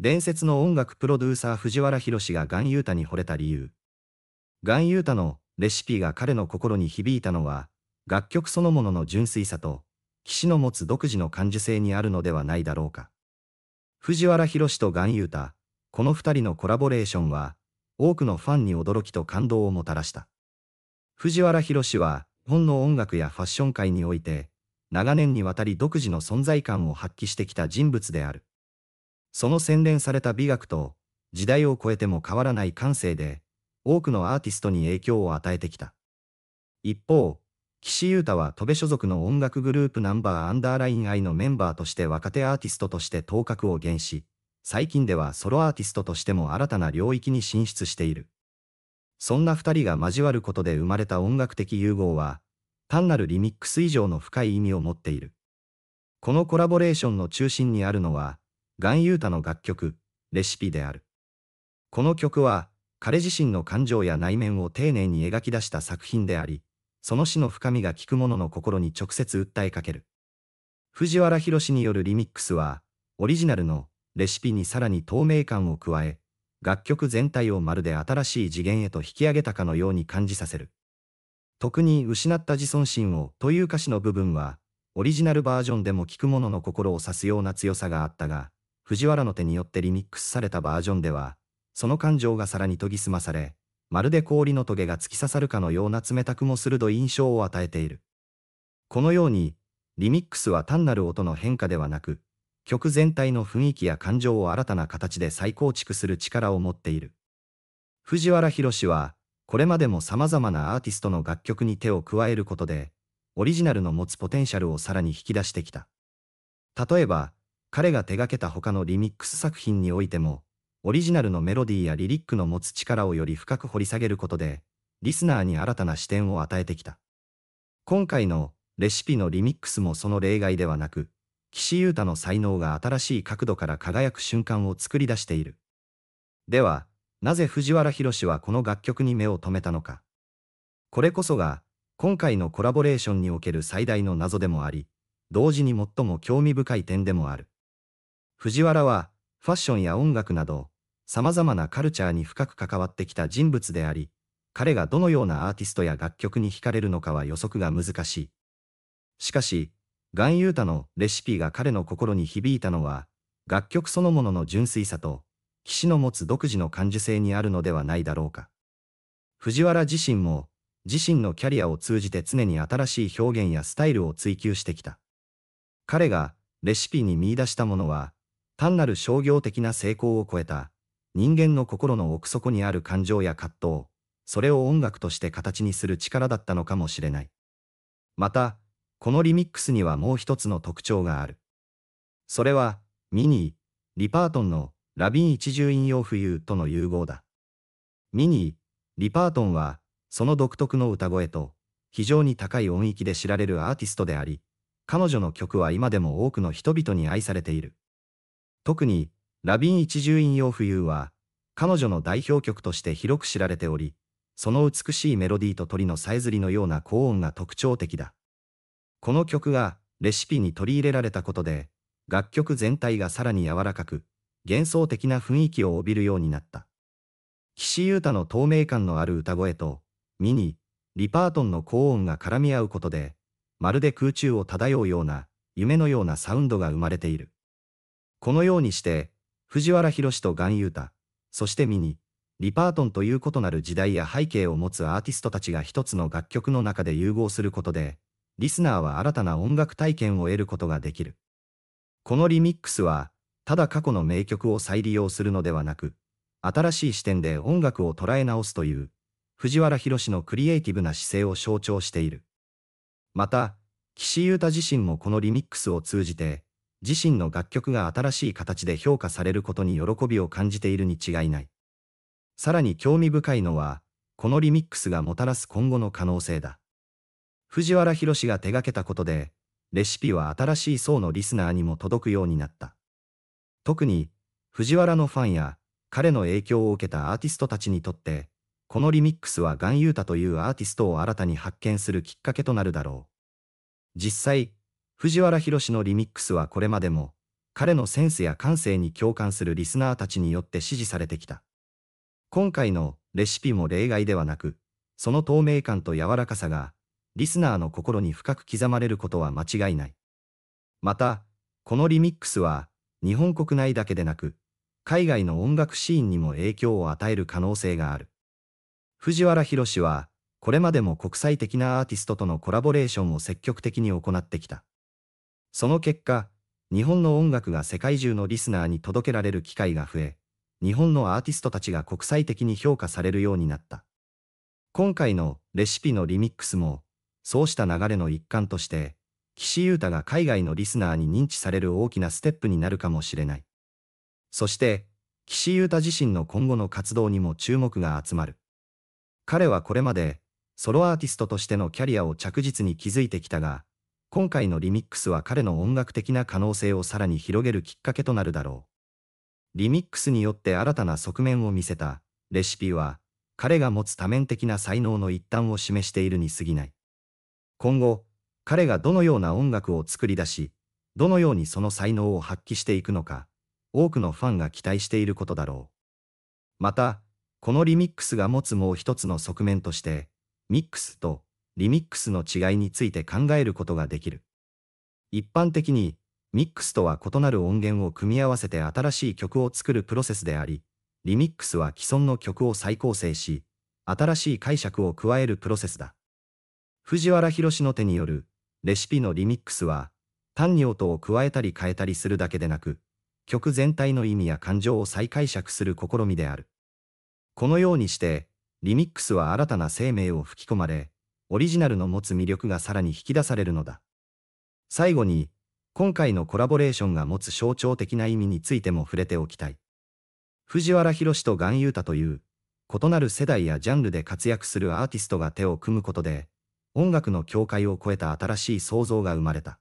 伝説の音楽プロデューサー藤原宏がガンユータに惚れた理由。ガンユータのレシピが彼の心に響いたのは、楽曲そのものの純粋さと、騎士の持つ独自の感受性にあるのではないだろうか。藤原宏とガンユータ、この二人のコラボレーションは、多くのファンに驚きと感動をもたらした。藤原宏は、本の音楽やファッション界において、長年にわたり独自の存在感を発揮してきた人物である。その洗練された美学と、時代を超えても変わらない感性で、多くのアーティストに影響を与えてきた。一方、岸優太は戸部所属の音楽グループナンバーアンダーライン I のメンバーとして若手アーティストとして頭角を減し、最近ではソロアーティストとしても新たな領域に進出している。そんな二人が交わることで生まれた音楽的融合は、単なるリミックス以上の深い意味を持っている。このコラボレーションの中心にあるのは、ガン・ユータの楽曲、レシピである。この曲は、彼自身の感情や内面を丁寧に描き出した作品であり、その詩の深みが聞く者の心に直接訴えかける。藤原宏によるリミックスは、オリジナルのレシピにさらに透明感を加え、楽曲全体をまるで新しい次元へと引き上げたかのように感じさせる。特に失った自尊心をという歌詞の部分は、オリジナルバージョンでも聴く者の心を指すような強さがあったが、藤原の手によってリミックスされたバージョンでは、その感情がさらに研ぎ澄まされ、まるで氷のトゲが突き刺さるかのような冷たくも鋭い印象を与えている。このように、リミックスは単なる音の変化ではなく、曲全体の雰囲気や感情を新たな形で再構築する力を持っている。藤原宏は、これまでも様々なアーティストの楽曲に手を加えることで、オリジナルの持つポテンシャルをさらに引き出してきた。例えば、彼が手掛けた他のリミックス作品においても、オリジナルのメロディーやリリックの持つ力をより深く掘り下げることで、リスナーに新たな視点を与えてきた。今回のレシピのリミックスもその例外ではなく、岸優太の才能が新しい角度から輝く瞬間を作り出している。では、なぜ藤原宏はこの楽曲に目を留めたのか。これこそが、今回のコラボレーションにおける最大の謎でもあり、同時に最も興味深い点でもある。藤原は、ファッションや音楽など、様々なカルチャーに深く関わってきた人物であり、彼がどのようなアーティストや楽曲に惹かれるのかは予測が難しい。しかし、ガンユータのレシピが彼の心に響いたのは、楽曲そのものの純粋さと、騎士の持つ独自の感受性にあるのではないだろうか。藤原自身も、自身のキャリアを通じて常に新しい表現やスタイルを追求してきた。彼が、レシピに見出したものは、単なる商業的な成功を超えた、人間の心の奥底にある感情や葛藤、それを音楽として形にする力だったのかもしれない。また、このリミックスにはもう一つの特徴がある。それは、ミニー、リパートンのラビン一重引用浮遊との融合だ。ミニー、リパートンは、その独特の歌声と、非常に高い音域で知られるアーティストであり、彼女の曲は今でも多くの人々に愛されている。特に、ラビン一重引用浮遊は、彼女の代表曲として広く知られており、その美しいメロディーと鳥のさえずりのような高音が特徴的だ。この曲がレシピに取り入れられたことで、楽曲全体がさらに柔らかく、幻想的な雰囲気を帯びるようになった。岸優太の透明感のある歌声と、ミニ、リパートンの高音が絡み合うことで、まるで空中を漂うような、夢のようなサウンドが生まれている。このようにして、藤原宏と岩優太、そしてミニ、リパートンという異なる時代や背景を持つアーティストたちが一つの楽曲の中で融合することで、リスナーは新たな音楽体験を得ることができる。このリミックスは、ただ過去の名曲を再利用するのではなく、新しい視点で音楽を捉え直すという、藤原士のクリエイティブな姿勢を象徴している。また、岸優太自身もこのリミックスを通じて、自身の楽曲が新しい形で評価されることに喜びを感じているに違いない。さらに興味深いのは、このリミックスがもたらす今後の可能性だ。藤原宏が手掛けたことで、レシピは新しい層のリスナーにも届くようになった。特に、藤原のファンや、彼の影響を受けたアーティストたちにとって、このリミックスはガンユータというアーティストを新たに発見するきっかけとなるだろう。実際、藤原宏のリミックスはこれまでも、彼のセンスや感性に共感するリスナーたちによって支持されてきた。今回のレシピも例外ではなく、その透明感と柔らかさが、リスナーの心に深く刻まれることは間違いない。また、このリミックスは、日本国内だけでなく、海外の音楽シーンにも影響を与える可能性がある。藤原宏は、これまでも国際的なアーティストとのコラボレーションを積極的に行ってきた。その結果、日本の音楽が世界中のリスナーに届けられる機会が増え、日本のアーティストたちが国際的に評価されるようになった。今回のレシピのリミックスも、そうした流れの一環として、岸優太が海外のリスナーに認知される大きなステップになるかもしれない。そして、岸優太自身の今後の活動にも注目が集まる。彼はこれまで、ソロアーティストとしてのキャリアを着実に築いてきたが、今回のリミックスは彼の音楽的な可能性をさらに広げるきっかけとなるだろう。リミックスによって新たな側面を見せたレシピは、彼が持つ多面的な才能の一端を示しているに過ぎない。今後、彼がどのような音楽を作り出し、どのようにその才能を発揮していくのか、多くのファンが期待していることだろう。また、このリミックスが持つもう一つの側面として、ミックスとリミックスの違いについて考えることができる。一般的に、ミックスとは異なる音源を組み合わせて新しい曲を作るプロセスであり、リミックスは既存の曲を再構成し、新しい解釈を加えるプロセスだ。藤原宏の手によるレシピのリミックスは、単に音を加えたり変えたりするだけでなく、曲全体の意味や感情を再解釈する試みである。このようにして、リミックスは新たな生命を吹き込まれ、オリジナルの持つ魅力がさらに引き出されるのだ。最後に、今回のコラボレーションが持つ象徴的な意味についても触れておきたい。藤原宏と岩優太という、異なる世代やジャンルで活躍するアーティストが手を組むことで、音楽の境界を超えた新しい創造が生まれた。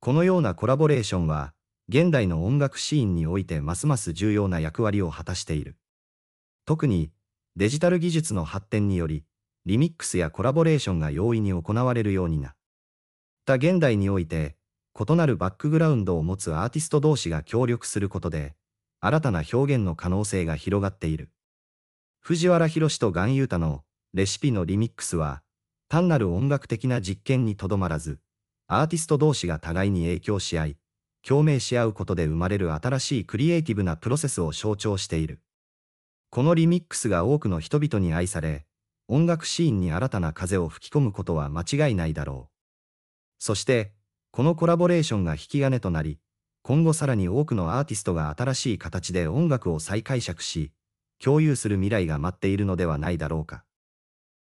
このようなコラボレーションは、現代の音楽シーンにおいてますます重要な役割を果たしている。特に、デジタル技術の発展により、リミックスやコラボレーションが容易に行われるようになった現代において、異なるバックグラウンドを持つアーティスト同士が協力することで、新たな表現の可能性が広がっている。藤原宏と岩優太のレシピのリミックスは、単なる音楽的な実験にとどまらず、アーティスト同士が互いに影響し合い、共鳴し合うことで生まれる新しいクリエイティブなプロセスを象徴している。このリミックスが多くの人々に愛され、音楽シーンに新たな風を吹き込むことは間違いないだろう。そして、このコラボレーションが引き金となり、今後さらに多くのアーティストが新しい形で音楽を再解釈し、共有する未来が待っているのではないだろうか。